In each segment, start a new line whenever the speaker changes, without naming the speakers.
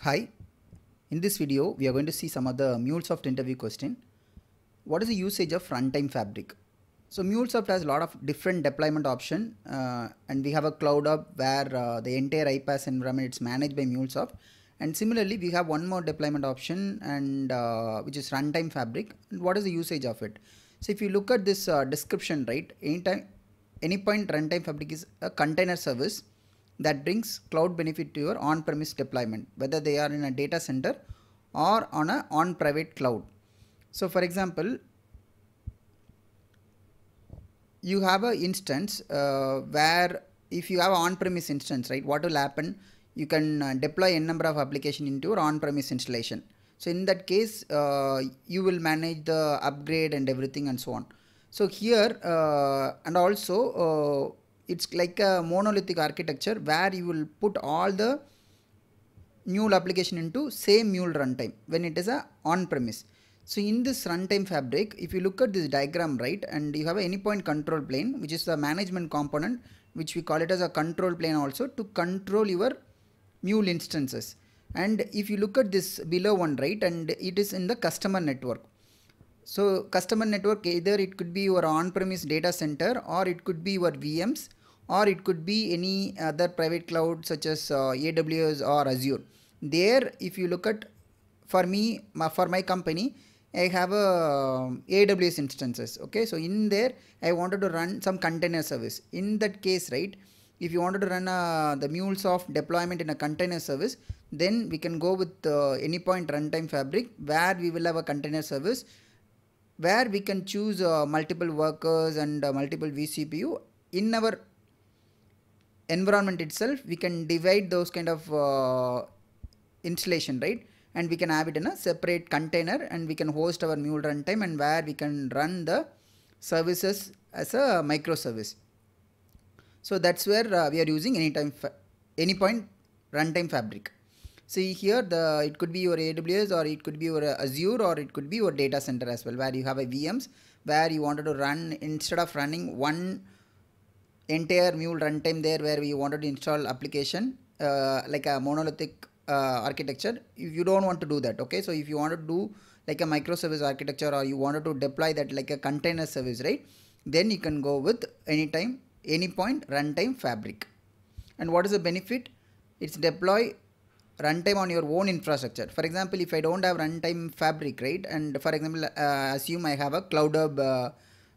Hi, in this video we are going to see some of the MuleSoft interview question. What is the usage of runtime fabric? So MuleSoft has a lot of different deployment option uh, and we have a cloud up where uh, the entire iPaaS environment is managed by MuleSoft and similarly we have one more deployment option and uh, which is runtime fabric and what is the usage of it? So if you look at this uh, description, right, anytime, any point runtime fabric is a container service that brings cloud benefit to your on-premise deployment, whether they are in a data center or on a on-private cloud. So for example, you have a instance uh, where if you have on-premise instance, right, what will happen? You can uh, deploy n number of application into your on-premise installation so in that case uh, you will manage the upgrade and everything and so on so here uh, and also uh, it's like a monolithic architecture where you will put all the mule application into same mule runtime when it is a on-premise so in this runtime fabric, if you look at this diagram, right, and you have any point control plane, which is the management component, which we call it as a control plane also to control your mule instances and if you look at this below one right and it is in the customer network so customer network either it could be your on-premise data center or it could be your VMs or it could be any other private cloud such as uh, AWS or Azure. There if you look at for me for my company I have uh, a AWS instances okay so in there I wanted to run some container service in that case right if you wanted to run uh, the MuleSoft deployment in a container service, then we can go with uh, AnyPoint Runtime Fabric where we will have a container service where we can choose uh, multiple workers and uh, multiple vCPU in our environment itself we can divide those kind of uh, installation right and we can have it in a separate container and we can host our mule runtime and where we can run the services as a microservice so that's where uh, we are using anytime any point runtime fabric. See here the it could be your AWS or it could be your uh, Azure or it could be your data center as well where you have a VMs where you wanted to run instead of running one entire mule runtime there where we wanted to install application uh, like a monolithic uh, architecture if you don't want to do that okay so if you want to do like a microservice architecture or you wanted to deploy that like a container service right then you can go with anytime any point runtime fabric. And what is the benefit? It's deploy runtime on your own infrastructure. For example, if I don't have runtime fabric, right? And for example, uh, assume I have a cloud hub uh,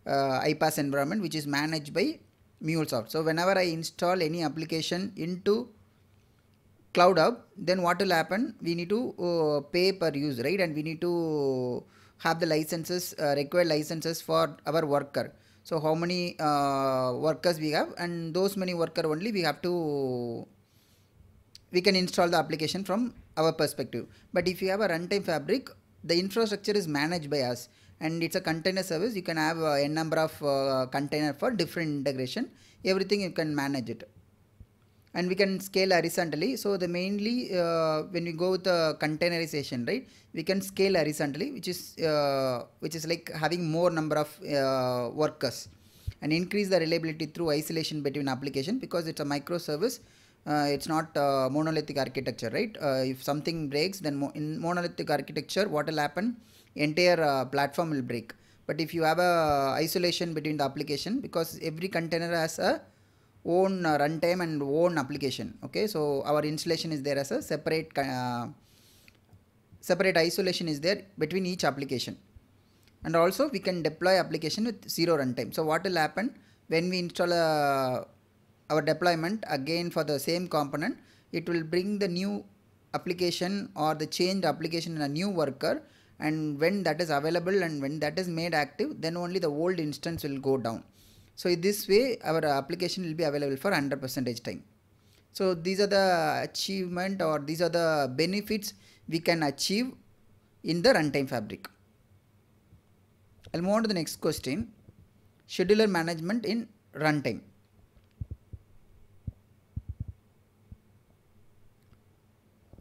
uh, environment which is managed by MuleSoft. So whenever I install any application into cloud hub then what will happen we need to uh, pay per use right and we need to have the licenses uh, required licenses for our worker so how many uh, workers we have and those many worker only we have to we can install the application from our perspective but if you have a runtime fabric the infrastructure is managed by us and it's a container service you can have a number of uh, container for different integration everything you can manage it and we can scale horizontally so the mainly uh, when we go with the containerization right we can scale horizontally which is uh, which is like having more number of uh, workers and increase the reliability through isolation between application because it's a microservice uh, it's not monolithic architecture right uh, if something breaks then mo in monolithic architecture what will happen entire uh, platform will break but if you have a isolation between the application because every container has a own uh, runtime and own application okay so our installation is there as a separate uh, separate isolation is there between each application and also we can deploy application with zero runtime so what will happen when we install uh, our deployment again for the same component it will bring the new application or the changed application in a new worker and when that is available and when that is made active then only the old instance will go down so in this way our application will be available for 100 percentage time. So these are the achievement or these are the benefits we can achieve in the runtime fabric. I'll move on to the next question. Scheduler management in runtime.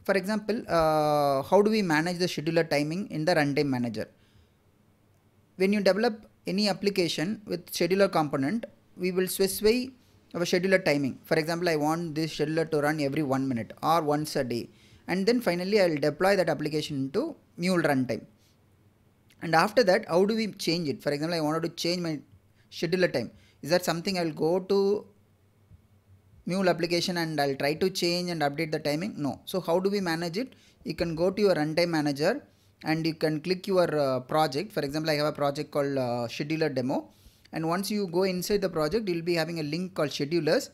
For example, uh, how do we manage the scheduler timing in the runtime manager? When you develop any application with scheduler component, we will specify our scheduler timing. For example, I want this scheduler to run every one minute or once a day. And then finally, I will deploy that application into mule runtime. And after that, how do we change it? For example, I wanted to change my scheduler time. Is that something I will go to mule application and I'll try to change and update the timing? No. So how do we manage it? You can go to your runtime manager and you can click your uh, project for example i have a project called uh, scheduler demo and once you go inside the project you'll be having a link called schedulers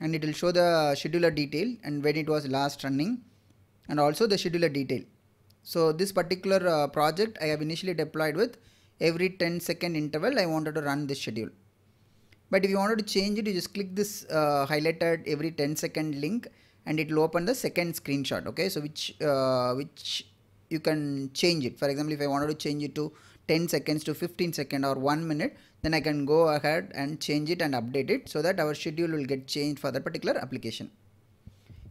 and it will show the scheduler detail and when it was last running and also the scheduler detail so this particular uh, project i have initially deployed with every 10 second interval i wanted to run this schedule but if you wanted to change it you just click this uh, highlighted every 10 second link and it will open the second screenshot okay so which uh, which you can change it. For example, if I wanted to change it to 10 seconds to 15 second or 1 minute, then I can go ahead and change it and update it so that our schedule will get changed for that particular application.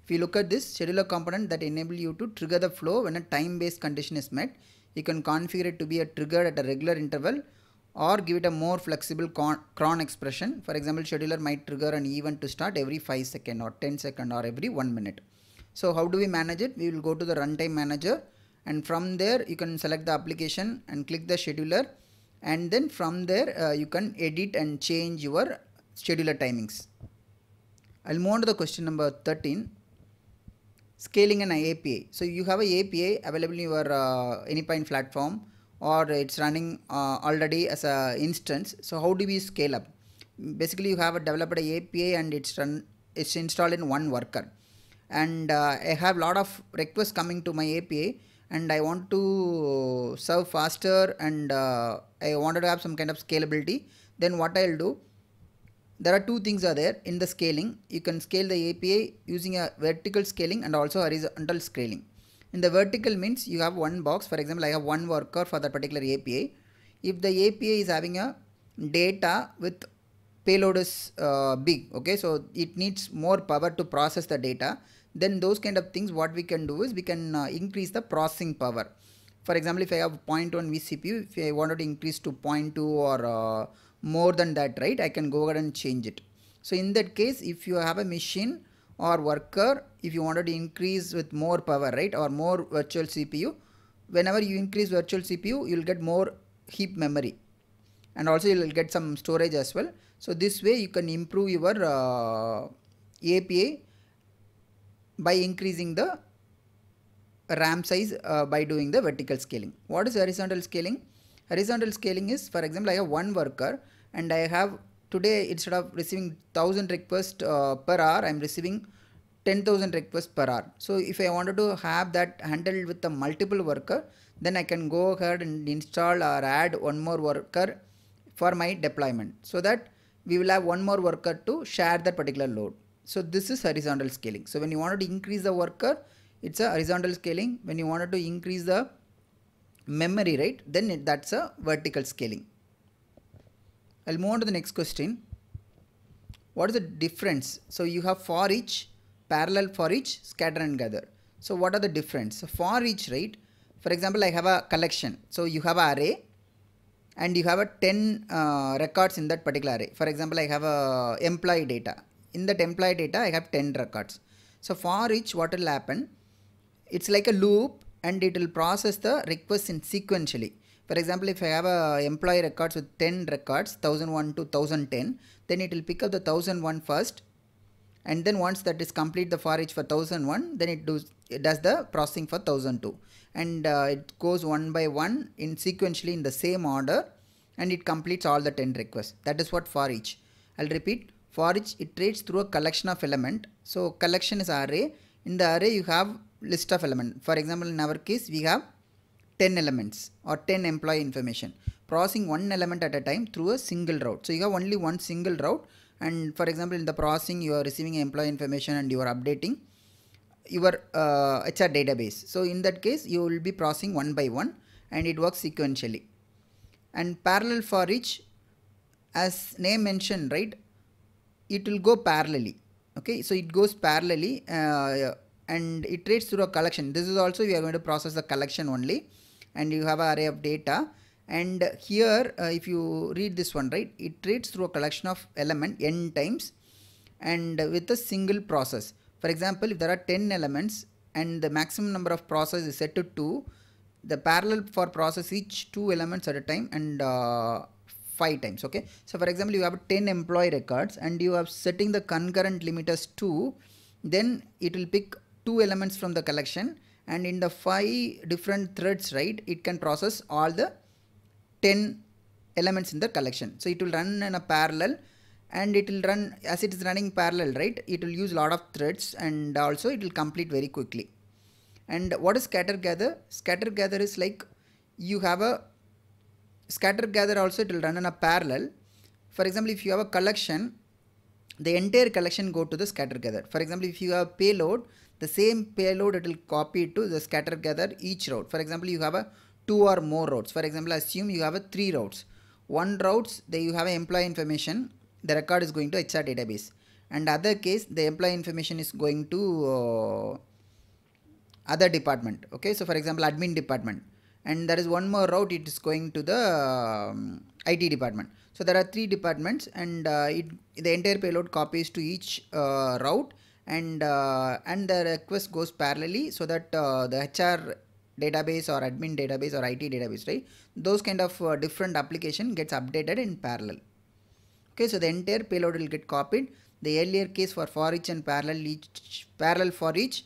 If you look at this scheduler component that enable you to trigger the flow when a time-based condition is met, you can configure it to be a trigger at a regular interval or give it a more flexible cron expression. For example, scheduler might trigger an event to start every 5 second or 10 second or every 1 minute. So how do we manage it? We will go to the runtime manager and from there you can select the application and click the scheduler and then from there uh, you can edit and change your scheduler timings. I'll move on to the question number 13 scaling an API. So you have an API available in your uh, Anypine platform or it's running uh, already as a instance. So how do we scale up? Basically you have a developed API and it's run it's installed in one worker and uh, I have lot of requests coming to my API and I want to serve faster and uh, I wanted to have some kind of scalability then what I'll do there are two things are there in the scaling you can scale the API using a vertical scaling and also horizontal scaling in the vertical means you have one box for example I have one worker for that particular API if the API is having a data with payload is uh, big okay so it needs more power to process the data then those kind of things what we can do is we can uh, increase the processing power for example if i have 0.1 vcpu if i wanted to increase to 0.2 or uh, more than that right i can go ahead and change it so in that case if you have a machine or worker if you wanted to increase with more power right or more virtual cpu whenever you increase virtual cpu you'll get more heap memory and also you'll get some storage as well so this way you can improve your uh, api by increasing the RAM size uh, by doing the vertical scaling. What is horizontal scaling? Horizontal scaling is for example I have one worker and I have today instead of receiving 1000 requests uh, per hour I am receiving 10,000 requests per hour. So if I wanted to have that handled with a multiple worker then I can go ahead and install or add one more worker for my deployment so that we will have one more worker to share that particular load. So this is horizontal scaling. So when you wanted to increase the worker, it's a horizontal scaling. When you wanted to increase the memory rate, then it, that's a vertical scaling. I'll move on to the next question. What is the difference? So you have for each, parallel for each, scatter and gather. So what are the difference? So for each, right? For example, I have a collection. So you have an array and you have a 10 uh, records in that particular array. For example, I have a employee data in the employee data I have 10 records. So for each what will happen, it's like a loop and it will process the requests in sequentially. For example, if I have a employee records with 10 records, 1001 to 1010, then it will pick up the 1001 first and then once that is complete the for each for 1001 then it does it does the processing for 1002 and uh, it goes one by one in sequentially in the same order and it completes all the 10 requests that is what for each i'll repeat for which iterates through a collection of element. So collection is array. In the array you have list of element. For example in our case we have 10 elements or 10 employee information. Processing one element at a time through a single route. So you have only one single route and for example in the processing you are receiving employee information and you are updating your uh, HR database. So in that case you will be processing one by one and it works sequentially. And parallel for each as name mentioned right it will go parallelly okay so it goes parallelly uh, and it trades through a collection this is also you are going to process the collection only and you have an array of data and here uh, if you read this one right it trades through a collection of element n times and with a single process for example if there are 10 elements and the maximum number of process is set to 2 the parallel for process each two elements at a time and uh, five times okay so for example you have 10 employee records and you are setting the concurrent limit as 2 then it will pick two elements from the collection and in the five different threads right it can process all the 10 elements in the collection so it will run in a parallel and it will run as it is running parallel right it will use a lot of threads and also it will complete very quickly and what is scatter gather scatter gather is like you have a scatter gather also it will run in a parallel for example if you have a collection the entire collection go to the scatter gather for example if you have a payload the same payload it will copy to the scatter gather each route for example you have a two or more routes for example assume you have a three routes one routes they you have an employee information the record is going to HR database and other case the employee information is going to uh, other department okay so for example admin department and there is one more route it is going to the um, IT department. So there are three departments and uh, it, the entire payload copies to each uh, route and uh, and the request goes parallelly so that uh, the HR database or admin database or IT database right those kind of uh, different application gets updated in parallel. Okay so the entire payload will get copied. The earlier case for for each and parallel each parallel for each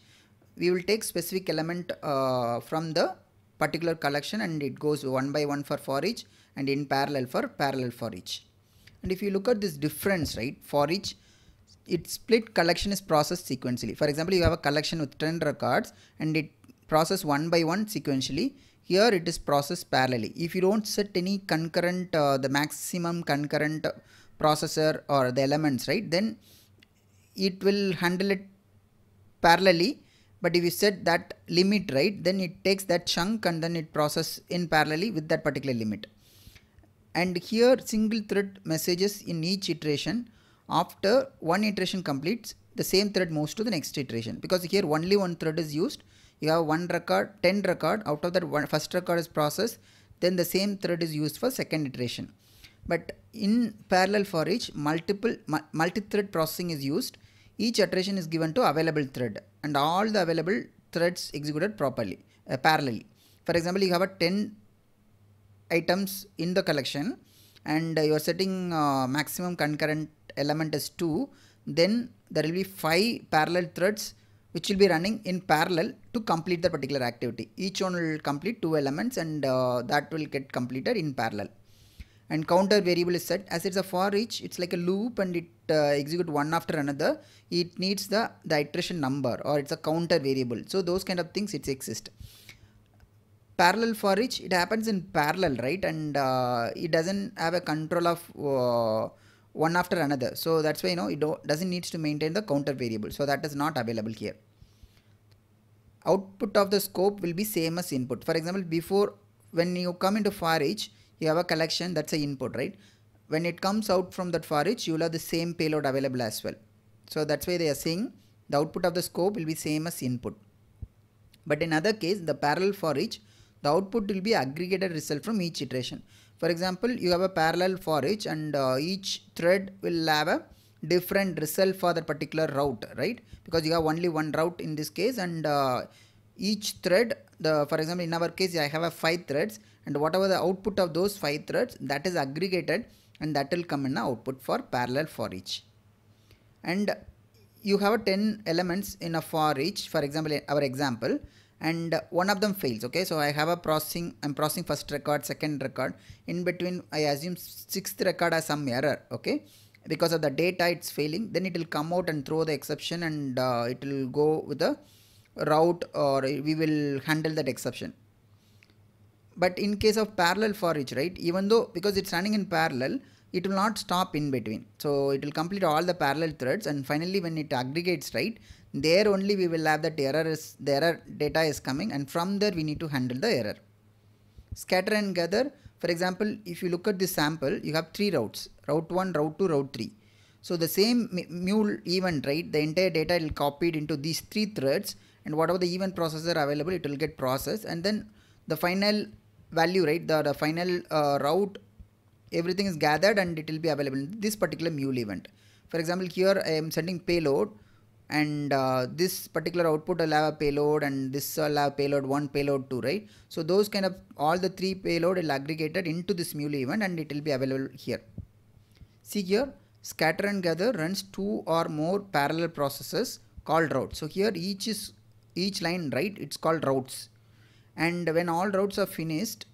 we will take specific element uh, from the particular collection and it goes one by one for for each and in parallel for parallel for each. And if you look at this difference, right, for each, it split collection is processed sequentially. For example, you have a collection with 10 records and it process one by one sequentially. Here it is processed parallelly. If you don't set any concurrent, uh, the maximum concurrent processor or the elements, right, then it will handle it parallelly but if you set that limit right then it takes that chunk and then it process in parallelly with that particular limit and here single thread messages in each iteration after one iteration completes the same thread moves to the next iteration because here only one thread is used you have one record 10 record out of that one first record is processed then the same thread is used for second iteration but in parallel for each multiple multi-thread processing is used each iteration is given to available thread and all the available threads executed properly, uh, parallelly. For example, you have a 10 items in the collection and you are setting uh, maximum concurrent element as 2, then there will be 5 parallel threads which will be running in parallel to complete the particular activity. Each one will complete two elements and uh, that will get completed in parallel and counter variable is set as it's a for each it's like a loop and it uh, execute one after another it needs the the iteration number or it's a counter variable so those kind of things it exist parallel for each it happens in parallel right and uh, it doesn't have a control of uh, one after another so that's why you know it doesn't needs to maintain the counter variable so that is not available here output of the scope will be same as input for example before when you come into for each you have a collection that's an input right when it comes out from that for each you'll have the same payload available as well so that's why they are saying the output of the scope will be same as input but in other case the parallel for each the output will be aggregated result from each iteration for example you have a parallel for each and uh, each thread will have a different result for that particular route right because you have only one route in this case and uh, each thread the for example in our case i have a five threads and whatever the output of those 5 threads that is aggregated and that will come in the output for parallel for each. And you have 10 elements in a for each for example our example and one of them fails okay so I have a processing I'm processing first record second record in between I assume sixth record has some error okay because of the data it's failing then it will come out and throw the exception and uh, it will go with the route or we will handle that exception but in case of parallel for each, right, even though because it's running in parallel, it will not stop in between. So it will complete all the parallel threads and finally when it aggregates, right, there only we will have that error is, the error data is coming and from there we need to handle the error. Scatter and gather, for example, if you look at this sample, you have three routes, route 1, route 2, route 3. So the same mule event, right, the entire data will copied into these three threads and whatever the event processor available, it will get processed and then the final value right the, the final uh, route everything is gathered and it will be available in this particular mule event for example here i am sending payload and uh, this particular output will have a payload and this will have payload 1 payload 2 right so those kind of all the three payload will aggregated into this mule event and it will be available here see here scatter and gather runs two or more parallel processes called routes so here each is each line right it's called routes and when all routes are finished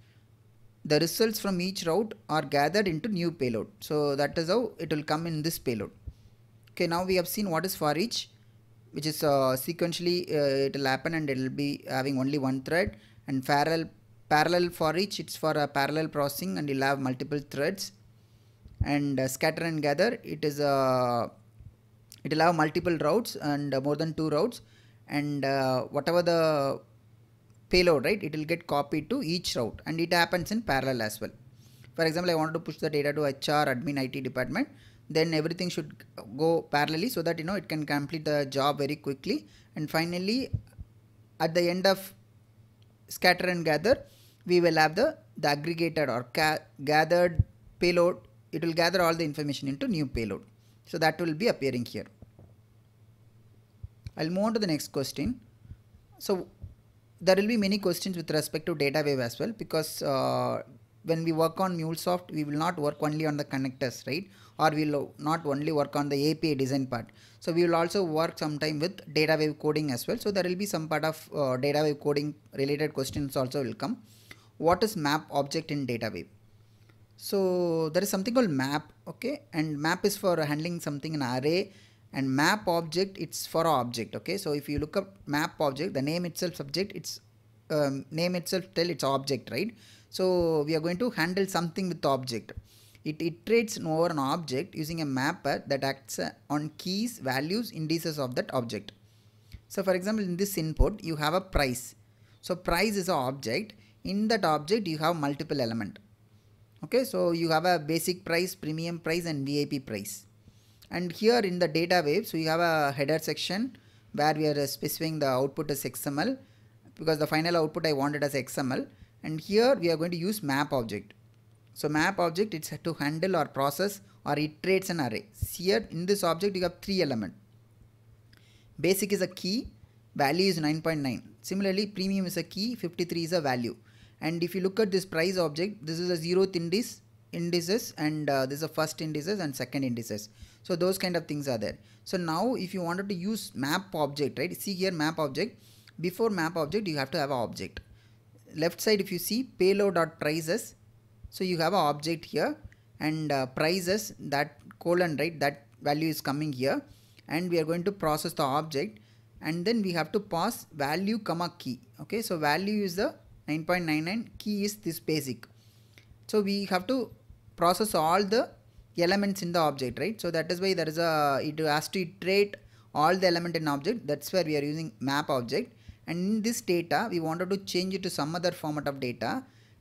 the results from each route are gathered into new payload so that is how it will come in this payload okay now we have seen what is for each which is uh, sequentially uh, it will happen and it will be having only one thread and parallel parallel for each it's for a parallel processing and you'll have multiple threads and uh, scatter and gather it is a uh, it will have multiple routes and uh, more than two routes and uh, whatever the payload, right? It will get copied to each route and it happens in parallel as well. For example, I wanted to push the data to HR, admin, IT department. Then everything should go parallelly so that, you know, it can complete the job very quickly. And finally, at the end of scatter and gather, we will have the, the aggregated or gathered payload. It will gather all the information into new payload. So that will be appearing here. I'll move on to the next question. So there will be many questions with respect to data wave as well because uh, when we work on MuleSoft, we will not work only on the connectors, right? Or we'll not only work on the API design part. So we will also work sometime with data wave coding as well. So there will be some part of uh, data wave coding related questions also will come. What is map object in data wave? So there is something called map, okay? And map is for handling something in array and map object it's for object okay so if you look up map object the name itself subject it's um, name itself tell its object right so we are going to handle something with object it iterates over an object using a mapper that acts uh, on keys values indices of that object so for example in this input you have a price so price is an object in that object you have multiple element okay so you have a basic price premium price and vip price and here in the data waves we have a header section where we are specifying the output as XML because the final output I wanted as XML and here we are going to use map object. So map object it's to handle or process or iterates an array. Here in this object you have three element. Basic is a key, value is 9.9. Similarly premium is a key, 53 is a value. And if you look at this price object, this is a zeroth index indices and uh, this is a first indices and second indices so those kind of things are there so now if you wanted to use map object right see here map object before map object you have to have an object left side if you see payload.prices so you have an object here and uh, prices that colon right that value is coming here and we are going to process the object and then we have to pass value comma key okay so value is the 9.99 key is this basic so we have to process all the elements in the object right so that is why there is a it has to iterate all the element in object that's where we are using map object and in this data we wanted to change it to some other format of data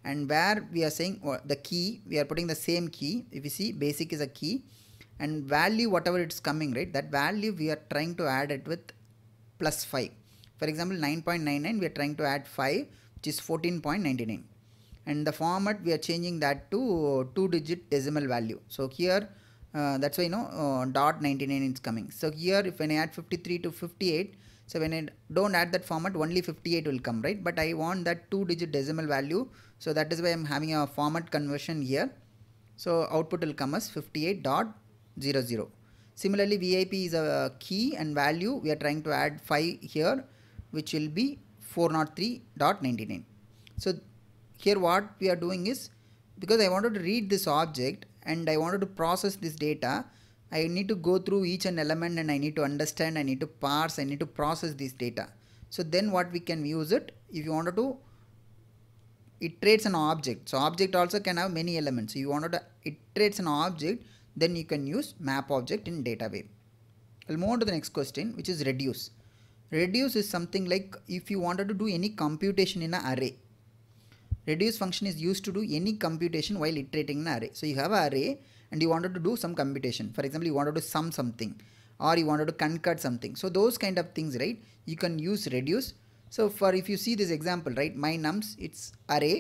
and where we are saying uh, the key we are putting the same key if you see basic is a key and value whatever it's coming right that value we are trying to add it with plus 5 for example 9.99 we are trying to add 5 which is 14.99 and the format we are changing that to two digit decimal value so here uh, that's why you know uh, dot 99 is coming so here if when i add 53 to 58 so when I don't add that format, only 58 will come, right? But I want that two digit decimal value. So that is why I'm having a format conversion here. So output will come as 58.00. dot Similarly, VIP is a key and value. We are trying to add 5 here, which will be 403.99. So here what we are doing is because I wanted to read this object and I wanted to process this data I need to go through each and element and I need to understand I need to parse I need to process this data so then what we can use it if you wanted to iterates an object so object also can have many elements so you wanted to iterates an object then you can use map object in data way. we'll move on to the next question which is reduce reduce is something like if you wanted to do any computation in an array Reduce function is used to do any computation while iterating an array. So you have an array and you wanted to do some computation. For example, you wanted to sum something or you wanted to concat something. So those kind of things, right? You can use reduce. So for if you see this example, right, my nums, it's array.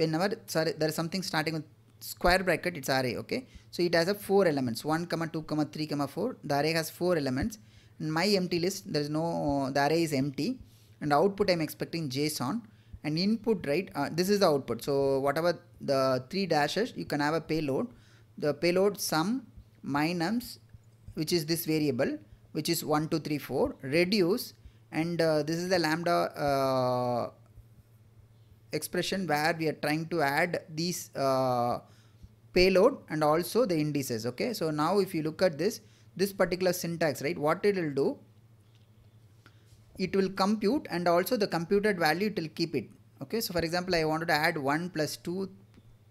Whenever sorry, there is something starting with square bracket, it's array, okay? So it has a four elements, 1, comma 2, comma 3, comma 4. The array has four elements. In my empty list, there is no, the array is empty. And output I'm expecting JSON and input right uh, this is the output so whatever the three dashes you can have a payload the payload sum minus which is this variable which is 1 2 3 4 reduce and uh, this is the lambda uh, expression where we are trying to add these uh, payload and also the indices okay so now if you look at this this particular syntax right what it will do it will compute and also the computed value it will keep it okay so for example i wanted to add 1 plus 2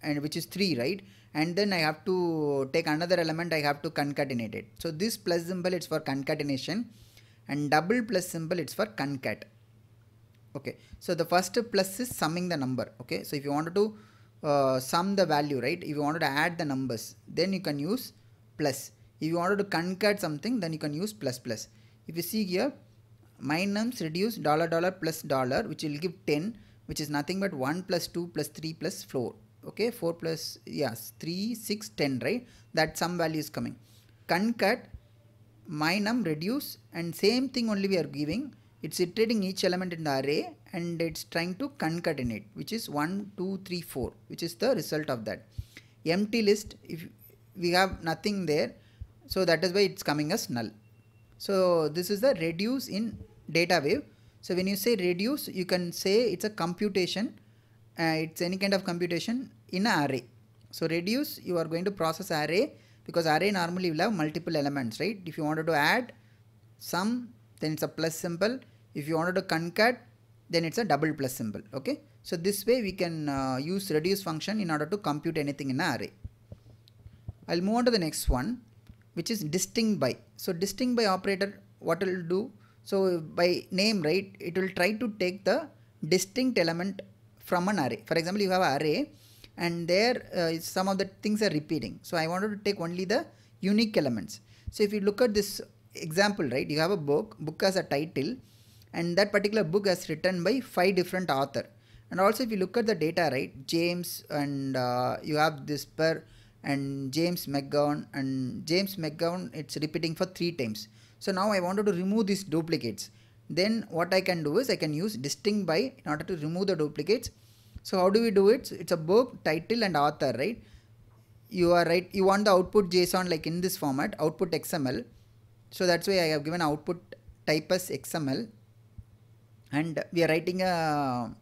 and which is 3 right and then i have to take another element i have to concatenate it so this plus symbol it's for concatenation and double plus symbol it's for concat okay so the first plus is summing the number okay so if you wanted to uh, sum the value right if you wanted to add the numbers then you can use plus if you wanted to concat something then you can use plus plus if you see here nums reduce dollar dollar plus dollar which will give 10 which is nothing but 1 plus 2 plus 3 plus 4 okay 4 plus yes 3 6 10 right that sum value is coming concat num reduce and same thing only we are giving it's iterating each element in the array and it's trying to concatenate which is 1 2 3 4 which is the result of that empty list if we have nothing there so that is why it's coming as null so this is the reduce in data wave. So when you say reduce, you can say it's a computation. Uh, it's any kind of computation in an array. So reduce, you are going to process array because array normally will have multiple elements, right? If you wanted to add sum, then it's a plus symbol. If you wanted to concat, then it's a double plus symbol, okay? So this way we can uh, use reduce function in order to compute anything in an array. I'll move on to the next one, which is distinct by. So distinct by operator, what it will do? So by name, right, it will try to take the distinct element from an array. For example, you have an array and there uh, some of the things are repeating. So I wanted to take only the unique elements. So if you look at this example, right, you have a book, book has a title and that particular book is written by five different author. And also if you look at the data, right, James and uh, you have this per and James McGowan and James McGowan, it's repeating for three times. So now I wanted to remove these duplicates. Then what I can do is I can use distinct by in order to remove the duplicates. So how do we do it? So it's a book, title and author, right? You are right. You want the output JSON like in this format, output XML. So that's why I have given output type as XML. And we are writing a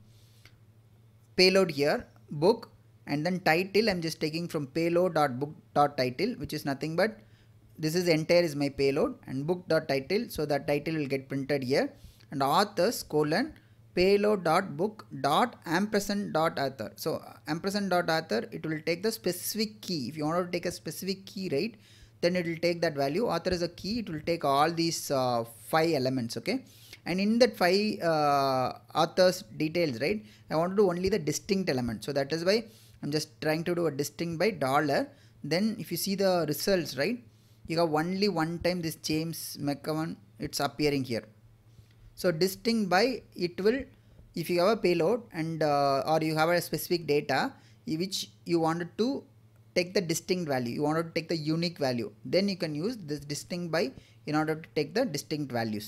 payload here, book and then title I'm just taking from payload.book.title which is nothing but this is entire is my payload and book dot title so that title will get printed here and authors colon payload dot book dot ampersand dot author so ampersand dot author it will take the specific key if you want to take a specific key right then it will take that value author is a key it will take all these uh, five elements okay and in that five uh, authors details right i want to do only the distinct element so that is why i'm just trying to do a distinct by dollar then if you see the results right you have only one time this James McCowan it's appearing here so distinct by it will if you have a payload and uh, or you have a specific data which you wanted to take the distinct value you wanted to take the unique value then you can use this distinct by in order to take the distinct values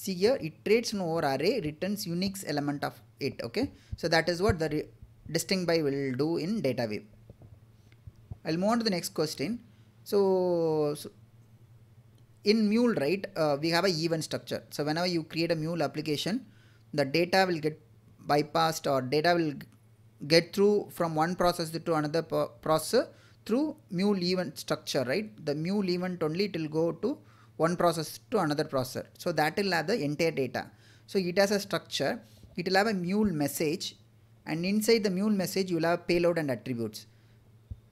see here iterates an over array returns unique element of it okay so that is what the distinct by will do in data wave i'll move on to the next question so, so in mule right uh, we have a event structure so whenever you create a mule application the data will get bypassed or data will get through from one process to another process through mule event structure right the mule event only it will go to one process to another process so that will have the entire data so it has a structure it will have a mule message and inside the mule message you will have payload and attributes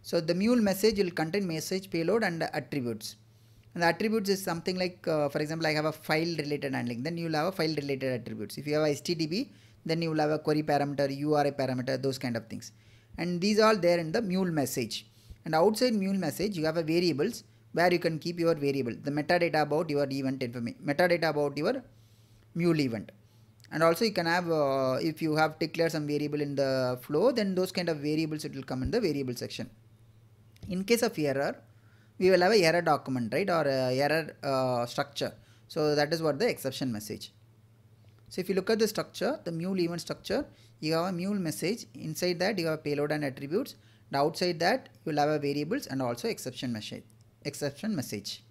so the mule message will contain message payload and attributes. And the attributes is something like, uh, for example, I have a file related handling, then you will have a file related attributes. If you have a HTTP, then you will have a query parameter, URI parameter, those kind of things. And these are there in the mule message. And outside mule message, you have a variables where you can keep your variable, the metadata about your event information, metadata about your mule event. And also you can have, uh, if you have declared some variable in the flow, then those kind of variables, it will come in the variable section in case of error we will have a error document right or error uh, structure so that is what the exception message so if you look at the structure the mule event structure you have a mule message inside that you have payload and attributes and outside that you will have a variables and also exception message exception message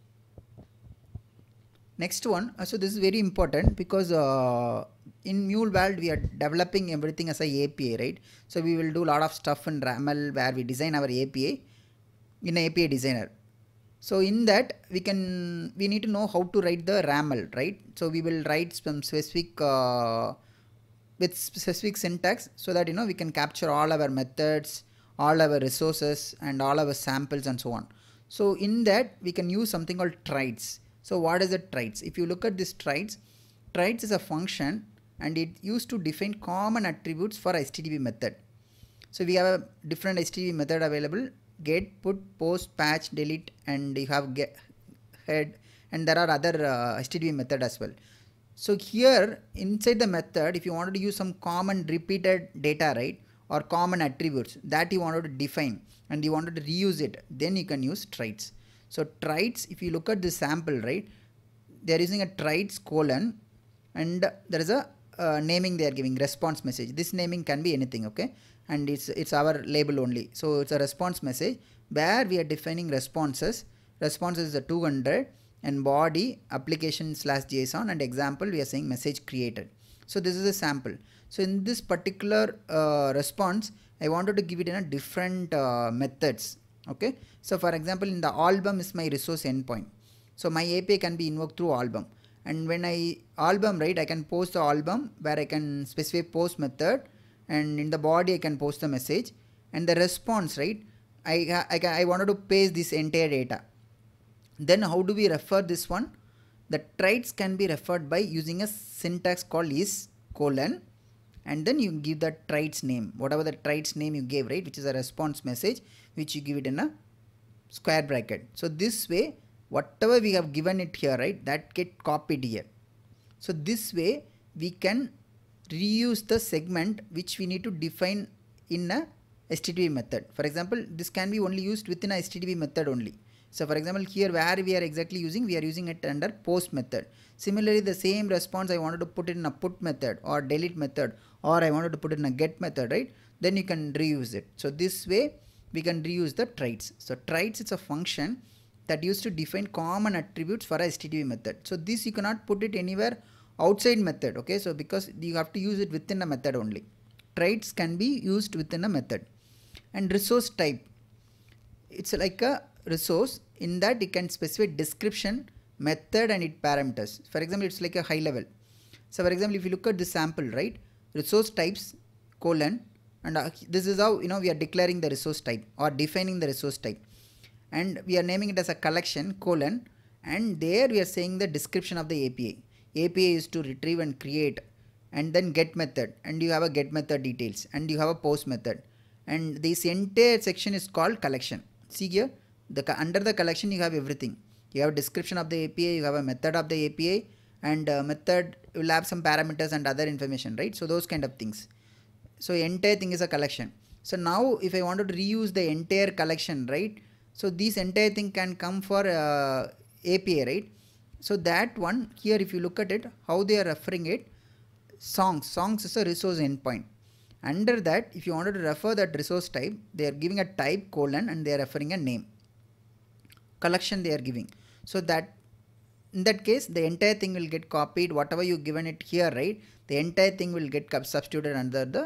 next one uh, so this is very important because uh, in mule world we are developing everything as a api right so we will do a lot of stuff in raml where we design our api in API designer. So in that we can we need to know how to write the RAML, right? So we will write some specific uh, with specific syntax so that you know we can capture all our methods, all our resources, and all our samples and so on. So in that we can use something called traits. So what is a traits? If you look at this traits, traits is a function and it used to define common attributes for HTTP method. So we have a different HTTP method available get put post patch delete and you have get head and there are other uh, http method as well so here inside the method if you wanted to use some common repeated data right or common attributes that you wanted to define and you wanted to reuse it then you can use traits so traits if you look at this sample right they're using a traits colon and there is a uh, naming they are giving response message this naming can be anything okay and it's it's our label only so it's a response message where we are defining responses response is the 200 and body application slash json and example we are saying message created so this is a sample so in this particular uh, response i wanted to give it in a different uh, methods okay so for example in the album is my resource endpoint so my api can be invoked through album and when i album right i can post the album where i can specify post method and in the body I can post the message and the response right I, I, I wanted to paste this entire data then how do we refer this one the traits can be referred by using a syntax called is colon and then you give the traits name whatever the traits name you gave right which is a response message which you give it in a square bracket so this way whatever we have given it here right that get copied here so this way we can reuse the segment which we need to define in a HTTP method. For example, this can be only used within a HTTP method only. So for example, here where we are exactly using, we are using it under post method. Similarly, the same response I wanted to put in a put method or delete method or I wanted to put in a get method, right? Then you can reuse it. So this way we can reuse the traits. So traits, it's a function that used to define common attributes for a HTTP method. So this you cannot put it anywhere outside method okay so because you have to use it within a method only traits can be used within a method and resource type it's like a resource in that it can specify description method and its parameters for example it's like a high level so for example if you look at the sample right resource types colon and uh, this is how you know we are declaring the resource type or defining the resource type and we are naming it as a collection colon and there we are saying the description of the API API is to retrieve and create and then get method and you have a get method details and you have a post method and this entire section is called collection. See here the under the collection you have everything. You have description of the API, you have a method of the API and uh, method will have some parameters and other information right. So those kind of things. So entire thing is a collection. So now if I wanted to reuse the entire collection right. So this entire thing can come for uh, API right. So that one here if you look at it how they are referring it songs songs is a resource endpoint. Under that if you wanted to refer that resource type they are giving a type colon and they are referring a name collection they are giving. So that in that case the entire thing will get copied whatever you given it here right the entire thing will get substituted under the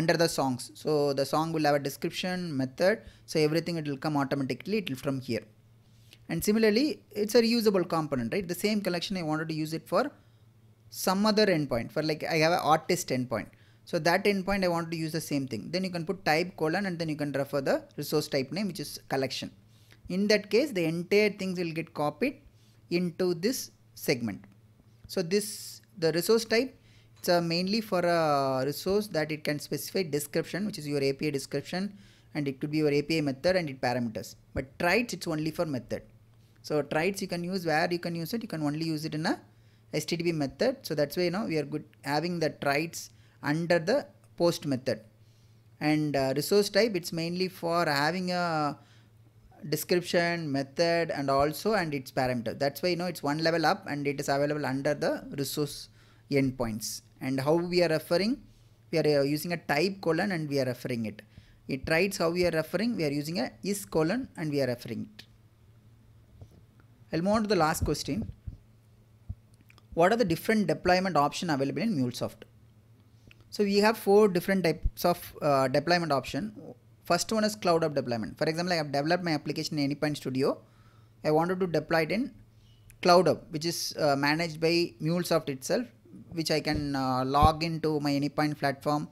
under the songs so the song will have a description method so everything it will come automatically it will from here and similarly it's a reusable component right the same collection I wanted to use it for some other endpoint for like I have an artist endpoint so that endpoint I want to use the same thing then you can put type colon and then you can refer the resource type name which is collection in that case the entire things will get copied into this segment so this the resource type it's mainly for a resource that it can specify description which is your API description and it could be your API method and it parameters but tries it's only for method so trides you can use where you can use it, you can only use it in a HTTP method. So that's why you know we are good having the trides under the post method. And uh, resource type it's mainly for having a description method and also and its parameter. That's why you know it's one level up and it is available under the resource endpoints. And how we are referring, we are uh, using a type colon and we are referring it. It writes how we are referring, we are using a is colon and we are referring it. I'll move on to the last question. What are the different deployment options available in MuleSoft? So we have four different types of uh, deployment option. First one is cloud of deployment. For example, I have developed my application in Anypoint Studio. I wanted to deploy it in cloud of, which is uh, managed by MuleSoft itself, which I can uh, log into my Anypoint platform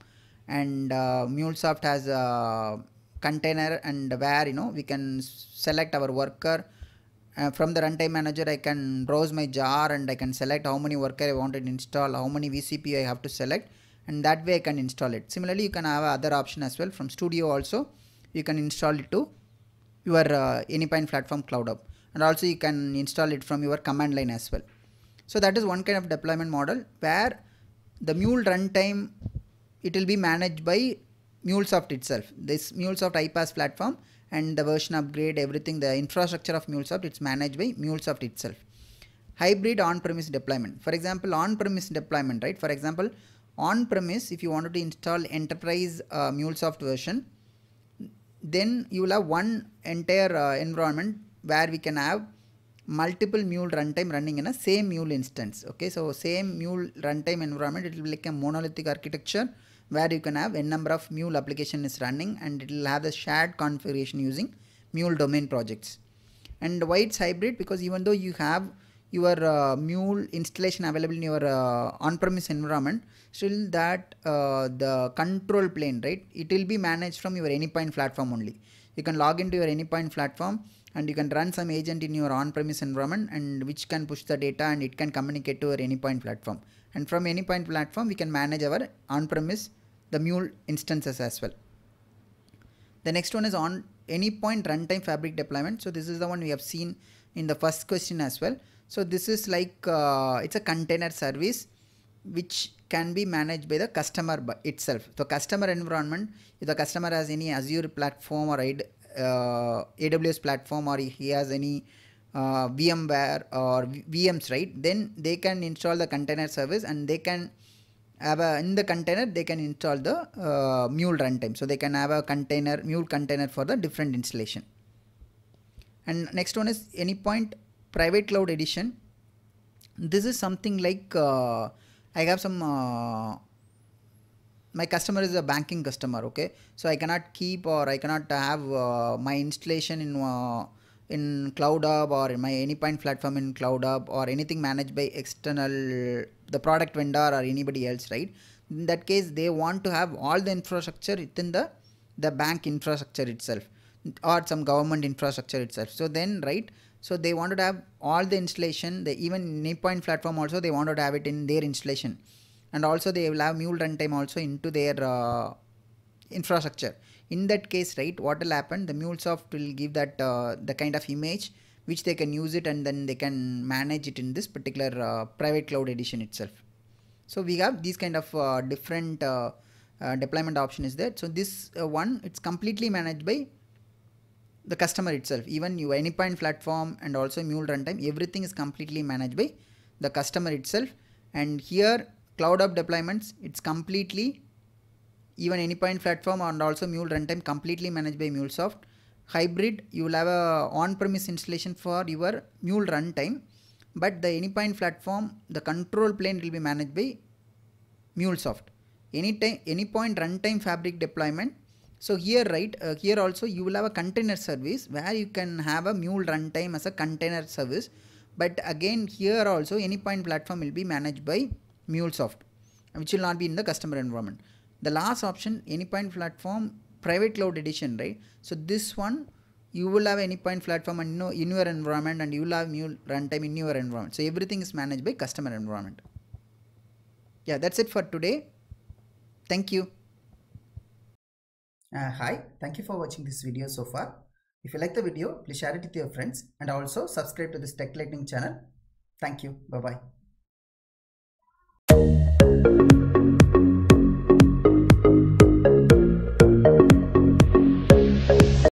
and uh, MuleSoft has a container and where, you know, we can select our worker uh, from the runtime manager I can browse my jar and I can select how many worker I wanted to install, how many VCP I have to select and that way I can install it. Similarly you can have other option as well from studio also you can install it to your uh, Anypine platform cloud app and also you can install it from your command line as well. So that is one kind of deployment model where the mule runtime it will be managed by MuleSoft itself. This MuleSoft iPass platform and the version upgrade, everything, the infrastructure of MuleSoft, it's managed by MuleSoft itself. Hybrid on-premise deployment. For example, on-premise deployment, right? For example, on-premise, if you wanted to install enterprise uh, MuleSoft version, then you will have one entire uh, environment where we can have multiple mule runtime running in a same mule instance okay so same mule runtime environment it will be like a monolithic architecture where you can have n number of mule application is running and it will have the shared configuration using mule domain projects. And why it's hybrid because even though you have your uh, mule installation available in your uh, on-premise environment still that uh, the control plane right it will be managed from your anypoint platform only you can log into your anypoint platform and you can run some agent in your on-premise environment and which can push the data and it can communicate to your anypoint platform and from anypoint platform we can manage our on-premise the mule instances as well. The next one is on any point runtime fabric deployment. So this is the one we have seen in the first question as well. So this is like uh, it's a container service which can be managed by the customer itself. The customer environment, if the customer has any Azure platform or uh, AWS platform or he has any uh, VMware or VMs, right, then they can install the container service and they can have a, in the container they can install the uh, mule runtime so they can have a container mule container for the different installation and next one is any point private cloud edition this is something like uh, i have some uh, my customer is a banking customer okay so i cannot keep or i cannot have uh, my installation in uh, in cloud up or in my point platform in cloud up or anything managed by external the product vendor or anybody else right in that case they want to have all the infrastructure within the the bank infrastructure itself or some government infrastructure itself so then right so they wanted to have all the installation they even point platform also they wanted to have it in their installation and also they will have mule runtime also into their uh, infrastructure in that case right what will happen the mulesoft will give that uh, the kind of image which they can use it and then they can manage it in this particular uh, private cloud edition itself so we have these kind of uh, different uh, uh, deployment option is there so this uh, one it's completely managed by the customer itself even you, anypoint platform and also mule runtime everything is completely managed by the customer itself and here cloud up deployments it's completely even AnyPoint platform and also Mule runtime completely managed by MuleSoft. Hybrid, you will have a on-premise installation for your Mule runtime, but the AnyPoint platform, the control plane will be managed by MuleSoft. Anytime, AnyPoint runtime fabric deployment. So here, right, uh, here also you will have a container service where you can have a Mule runtime as a container service. But again, here also AnyPoint platform will be managed by MuleSoft, which will not be in the customer environment the last option AnyPoint platform private cloud edition right so this one you will have AnyPoint platform and know, in your environment and you will have new runtime in your environment so everything is managed by customer environment yeah that's it for today thank you uh, hi thank you for watching this video so far if you like the video please share it with your friends and also subscribe to this tech lightning channel thank you bye bye